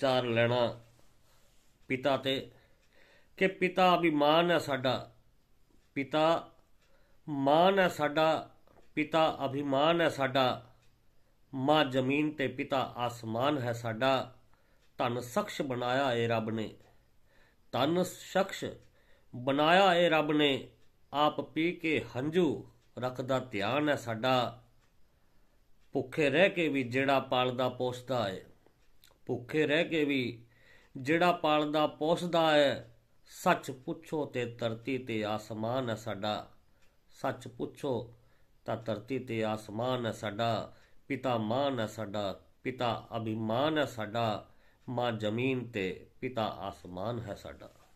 ਸਾਰ ਲੈਣਾ ਪਿਤਾ ਤੇ ਕਿ ਪਿਤਾ ਅਭਿਮਾਨ ਹੈ ਸਾਡਾ ਪਿਤਾ ਮਾਨ ਹੈ ਸਾਡਾ ਪਿਤਾ ਅਭਿਮਾਨ ਹੈ ਸਾਡਾ ਮਾਂ ਜ਼ਮੀਨ ਤੇ ਪਿਤਾ ਆਸਮਾਨ ਹੈ ਸਾਡਾ ਧਨ ਸ਼ਖਸ ਬਣਾਇਆ ਏ ਰੱਬ ਨੇ ਧਨ ਸ਼ਖਸ ਬਣਾਇਆ ਏ ਰੱਬ ਨੇ ਆਪ ਪੀ ਕੇ ਹੰਝੂ ਰੱਖਦਾ ਧਿਆਨ ਹੈ ਸਾਡਾ ਭੁੱਖੇ ਰਹਿ ਕੇ ਵੀ ਜਿਹੜਾ ਪਾਲਦਾ ਪੋਸਦਾ ਏ ਭੁੱਖੇ ਰਹਿ ਕੇ ਵੀ ਜਿਹੜਾ ਪਾਲਦਾ ਪੋਸਦਾ ਹੈ ਸੱਚ ਪੁੱਛੋ ਤੇ ਧਰਤੀ ਤੇ ਆਸਮਾਨ ਹੈ ਸਾਡਾ ਸੱਚ ਪੁੱਛੋ ਤਾਂ ਧਰਤੀ ਤੇ ਆਸਮਾਨ ਹੈ ਸਾਡਾ ਪਿਤਾ ਮਾਨ ਹੈ ਸਾਡਾ ਪਿਤਾ ਅਭਿਮਾਨ ਹੈ ਸਾਡਾ ਮਾਂ ਜ਼ਮੀਨ ਤੇ ਪਿਤਾ ਆਸਮਾਨ ਹੈ ਸਾਡਾ